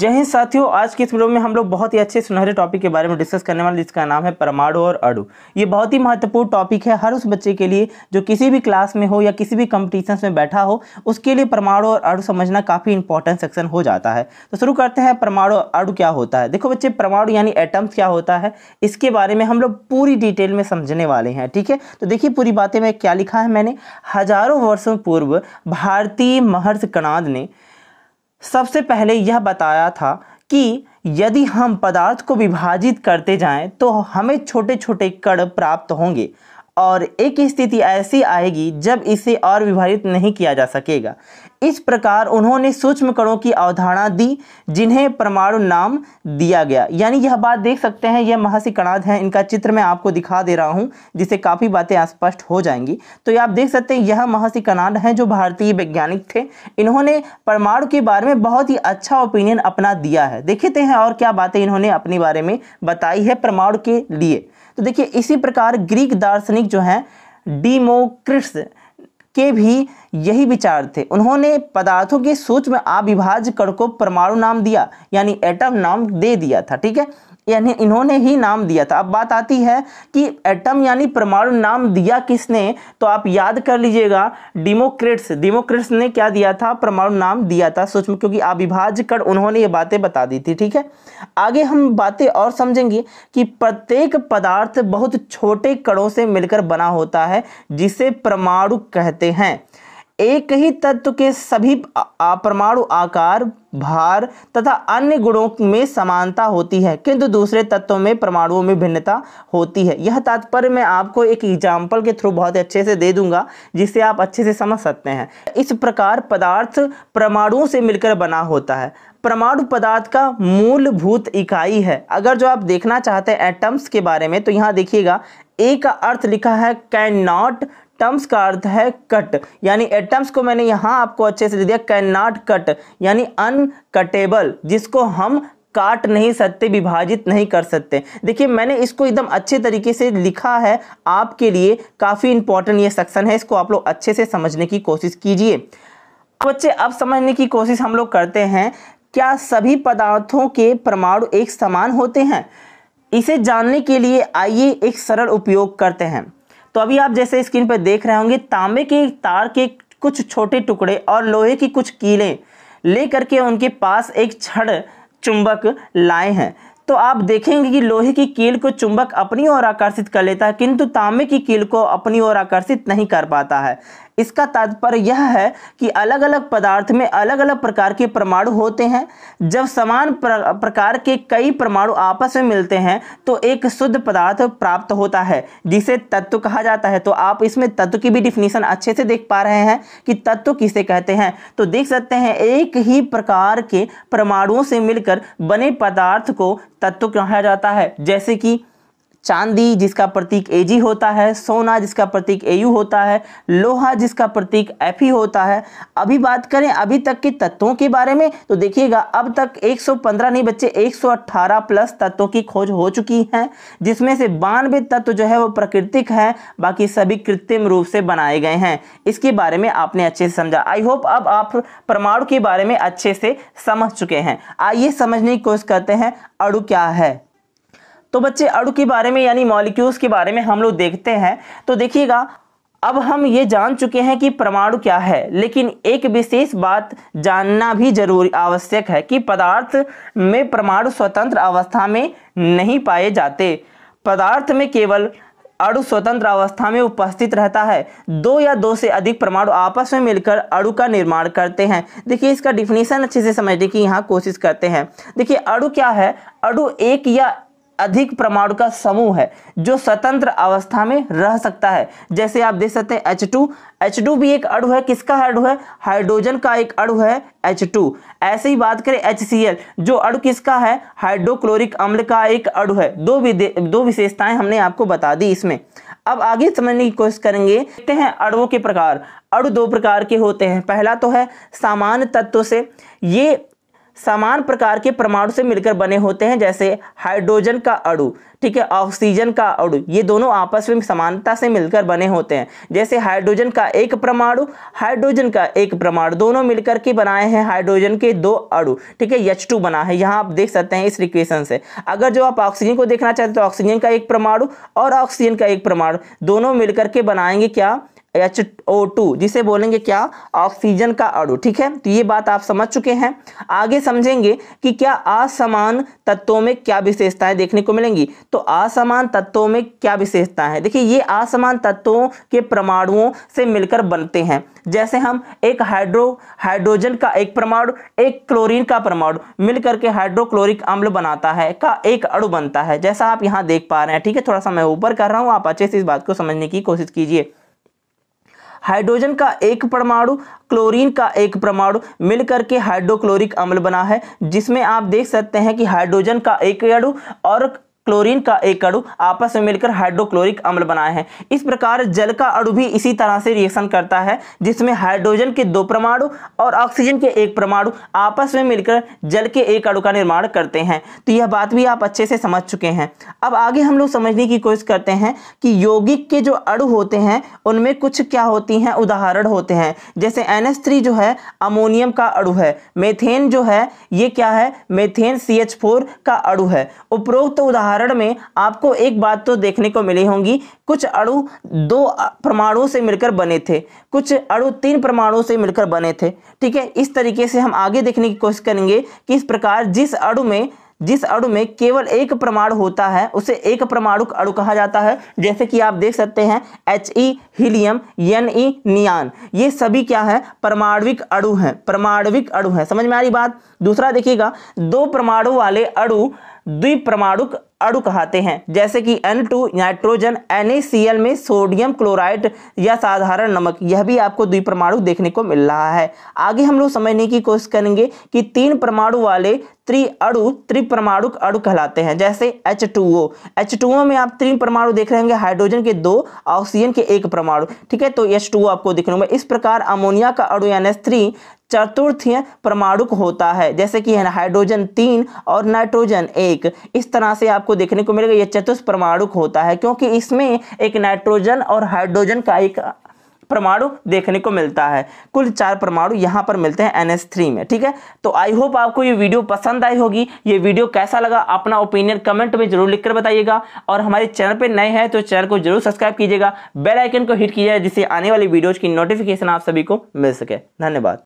जय हिंद साथियों आज की इस वीडियो में हम लोग बहुत ही अच्छे सुनहरे टॉपिक के बारे में डिस्कस करने वाले जिसका नाम है परमाणु और अणु ये बहुत ही महत्वपूर्ण टॉपिक है हर उस बच्चे के लिए जो किसी भी क्लास में हो या किसी भी कंपटीशन में बैठा हो उसके लिए परमाणु और अणु समझना काफ़ी इंपॉर्टेंट सेक्शन हो जाता है तो शुरू करते हैं परमाणु और अणु क्या होता है देखो बच्चे परमाणु यानी एटम्स क्या होता है इसके बारे में हम लोग पूरी डिटेल में समझने वाले हैं ठीक है तो देखिए पूरी बातें में क्या लिखा है मैंने हजारों वर्षों पूर्व भारतीय महर्ष कणाद ने सबसे पहले यह बताया था कि यदि हम पदार्थ को विभाजित करते जाएं तो हमें छोटे छोटे कण प्राप्त होंगे और एक स्थिति ऐसी आएगी जब इसे और विभाजित नहीं किया जा सकेगा इस प्रकार उन्होंने सूक्ष्म कणों की अवधारणा दी जिन्हें परमाणु नाम दिया गया यानी यह बात देख सकते हैं यह कणाद हैं इनका चित्र मैं आपको दिखा दे रहा हूं जिससे काफ़ी बातें स्पष्ट हो जाएंगी तो आप देख सकते हैं यह कणाद हैं जो भारतीय वैज्ञानिक थे इन्होंने परमाणु के बारे में बहुत ही अच्छा ओपिनियन अपना दिया है देखते हैं और क्या बातें इन्होंने अपने बारे में बताई है परमाणु के लिए तो देखिए इसी प्रकार ग्रीक दार्शनिक जो हैं डीमोक्रिट्स के भी यही विचार थे उन्होंने पदार्थों के सूक्ष्म अविभाज्य कण को परमाणु नाम दिया यानी एटम नाम दे दिया था ठीक है यानी इन्होंने ही नाम दिया था अब बात आती है कि एटम यानी परमाणु नाम दिया किसने तो आप याद कर लीजिएगा डेमोक्रेट्स डेमोक्रेट्स ने क्या दिया था परमाणु नाम दिया था में क्योंकि अविभाज्य कर उन्होंने ये बातें बता दी थी ठीक है आगे हम बातें और समझेंगे कि प्रत्येक पदार्थ बहुत छोटे कणों से मिलकर बना होता है जिसे परमाणु कहते हैं एक ही तत्व के सभी परमाणु आकार भार तथा अन्य गुणों में समानता होती है किंतु दूसरे तत्वों में परमाणुओं में भिन्नता होती है यह तात्पर्य मैं आपको एक एग्जाम्पल के थ्रू बहुत अच्छे से दे दूंगा जिसे आप अच्छे से समझ सकते हैं इस प्रकार पदार्थ परमाणुओं से मिलकर बना होता है परमाणु पदार्थ का मूलभूत इकाई है अगर जो आप देखना चाहते हैं एटम्स के बारे में तो यहाँ देखिएगा ए का अर्थ लिखा है कैन नॉट टर्म्स का अर्थ है कट यानी एटम्स को मैंने यहाँ आपको अच्छे से दे दिया कैन नॉट कट यानी अनकटेबल जिसको हम काट नहीं सकते विभाजित नहीं कर सकते देखिए मैंने इसको एकदम अच्छे तरीके से लिखा है आपके लिए काफ़ी इंपॉर्टेंट ये सेक्शन है इसको आप लोग अच्छे से समझने की कोशिश कीजिए बच्चे अब समझने की कोशिश हम लोग करते हैं क्या सभी पदार्थों के परमाणु एक समान होते हैं इसे जानने के लिए आइए एक सरल उपयोग करते हैं तो अभी आप जैसे स्क्रीन पर देख रहे होंगे तांबे के तार के कुछ छोटे टुकड़े और लोहे की कुछ कीलें ले करके उनके पास एक छड़ चुंबक लाए हैं तो आप देखेंगे कि लोहे की कील को चुंबक अपनी ओर आकर्षित कर लेता है किंतु तांबे की कील को अपनी ओर आकर्षित नहीं कर पाता है इसका तात्पर्य यह है कि अलग अलग पदार्थ में अलग अलग प्रकार के परमाणु होते हैं जब समान प्रकार के कई परमाणु आपस में मिलते हैं तो एक शुद्ध पदार्थ प्राप्त होता है जिसे तत्व कहा जाता है तो आप इसमें तत्व की भी डिफिनीशन अच्छे से देख पा रहे हैं कि तत्व किसे कहते हैं तो देख सकते हैं एक ही प्रकार के परमाणुओं से मिलकर बने पदार्थ को तत्व कहा जाता है जैसे कि चांदी जिसका प्रतीक ए होता है सोना जिसका प्रतीक एयू होता है लोहा जिसका प्रतीक एफ e होता है अभी बात करें अभी तक के तत्वों के बारे में तो देखिएगा अब तक 115 नहीं बच्चे 118 प्लस तत्वों की खोज हो चुकी है जिसमें से बानवे तत्व जो है वो प्राकृतिक हैं बाकी सभी कृत्रिम रूप से बनाए गए हैं इसके बारे में आपने अच्छे से समझा आई होप अब आप परमाणु के बारे में अच्छे से समझ चुके हैं आइए समझने की कोशिश करते हैं अड़ु क्या है तो बच्चे अणु के बारे में यानी मॉलिक्यूल्स के बारे में हम लोग देखते हैं तो देखिएगा अब हम ये जान चुके हैं कि परमाणु क्या है लेकिन एक विशेष बात जानना भी जरूरी आवश्यक है कि पदार्थ में परमाणु स्वतंत्र अवस्था में नहीं पाए जाते पदार्थ में केवल अणु स्वतंत्र अवस्था में उपस्थित रहता है दो या दो से अधिक परमाणु आपस में मिलकर अणु का निर्माण करते हैं देखिए इसका डिफिनेशन अच्छे से समझने की यहाँ कोशिश करते हैं देखिए अणु क्या है अणु एक या अधिक परमाणु का समूह है जो स्वतंत्र अवस्था में रह सकता है जैसे आप देख सकते हैं H2 H2 भी एक अणु है किसका अणु है हाइड्रोजन का एक अणु है H2 ऐसे ही बात करें HCl जो अणु किसका है हाइड्रोक्लोरिक अम्ल का एक अणु है दो दो विशेषताएं हमने आपको बता दी इसमें अब आगे समझने की कोशिश करेंगे देखते हैं अड़ुओं के प्रकार अड़ु दो प्रकार के होते हैं पहला तो है सामान्य तत्व से ये समान प्रकार के परमाणु से मिलकर बने होते हैं जैसे हाइड्रोजन का अड़ु ठीक है ऑक्सीजन का अड़ु ये दोनों आपस में समानता से मिलकर बने होते हैं जैसे हाइड्रोजन का एक परमाणु हाइड्रोजन का एक परमाणु दोनों मिलकर के बनाए हैं हाइड्रोजन के दो अड़ु ठीक है यच टू बना है यहाँ आप देख सकते हैं इस रिक्वेशन से अगर जो आप ऑक्सीजन को देखना चाहते हैं तो ऑक्सीजन का एक परमाणु और ऑक्सीजन का एक परमाणु दोनों मिलकर के बनाएंगे क्या एच ओ टू जिसे बोलेंगे क्या ऑक्सीजन का अड़ु ठीक है तो ये बात आप समझ चुके हैं आगे समझेंगे कि क्या असमान तत्वों में क्या विशेषताएं देखने को मिलेंगी तो असमान तत्वों में क्या विशेषता है देखिए ये असमान तत्वों के परमाणुओं से मिलकर बनते हैं जैसे हम एक हाइड्रो हाइड्रोजन का एक परमाणु एक क्लोरीन का परमाणु मिलकर के हाइड्रोक्लोरिक अम्ल बनाता है का एक अड़ु बनता है जैसा आप यहाँ देख पा रहे हैं ठीक है थोड़ा सा मैं ऊपर कर रहा हूँ आप अच्छे से इस बात को समझने की कोशिश कीजिए हाइड्रोजन का एक परमाणु क्लोरीन का एक परमाणु मिलकर के हाइड्रोक्लोरिक अम्ल बना है जिसमें आप देख सकते हैं कि हाइड्रोजन का एक अणु और क्लोरीन का एक अणु आपस में मिलकर हाइड्रोक्लोरिक अम्ल बनाए हैं इस प्रकार जल का अणु भी इसी तरह से रिएक्शन करता है जिसमें हाइड्रोजन के दो परमाणु और ऑक्सीजन के एक परमाणु आपस में मिलकर जल के एक अणु का निर्माण करते हैं तो यह बात भी आप अच्छे से समझ चुके हैं अब आगे हम लोग समझने की कोशिश करते हैं कि यौगिक के जो अड़ु होते हैं उनमें कुछ क्या होती हैं उदाहरण होते हैं जैसे एन जो है अमोनियम का अड़ु है मेथेन जो है ये क्या है मेथेन सी का अड़ु है उपरोक्त उदाहरण उदाहरण में आपको एक बात तो देखने को मिली होंगी कुछ अणु दो परमाणुओं से मिलकर बने थे कुछ अणु तीन परमाणुओं से मिलकर बने थे ठीक है इस तरीके से हम आगे देखने की कोशिश करेंगे कि इस प्रकार जिस अणु में जिस अणु में केवल एक परमाणु होता है उसे एक परमाणु अणु कहा जाता है जैसे कि आप देख सकते हैं H E e, helium N E e, neon ये सभी क्या है परमाणुविक अणु है परमाणुविक अणु है समझ में आ रही बात दूसरा देखिएगा दो परमाणु वाले अणु द्विपरमाणुक अड़ु कहते हैं जैसे कि एन टू नाइट्रोजन एन में सोडियम क्लोराइड या साधारण नमक यह भी आपको परमाणु देखने को मिल रहा है आगे हम लोग समझने की कोशिश करेंगे कि तीन परमाणु वाले त्रिअणु त्रिपरमाणुक अणु कहलाते हैं जैसे H two O H two O में आप परमाणु देख रहे होंगे हाइड्रोजन के दो ऑक्सीजन के एक परमाणु ठीक है तो एच टू आपको दिख रहा इस प्रकार अमोनिया का अणु एन एस थ्री चतुर्थीय परमाणुक होता है जैसे कि है हाइड्रोजन तीन और नाइट्रोजन एक इस तरह से आपको देखने को मिलेगा यह चतुर्थ परमाणुक होता है क्योंकि इसमें एक नाइट्रोजन और हाइड्रोजन का एक परमाणु देखने को मिलता है कुल चार परमाणु यहाँ पर मिलते हैं एन में ठीक है तो आई होप आपको ये वीडियो पसंद आई होगी ये वीडियो कैसा लगा अपना ओपिनियन कमेंट में जरूर लिखकर बताइएगा और हमारे चैनल पर नए हैं तो चैनल को जरूर सब्सक्राइब कीजिएगा बेल आइकन को हिट कीजिएगा जिससे आने वाली वीडियोज की नोटिफिकेशन आप सभी को मिल सके धन्यवाद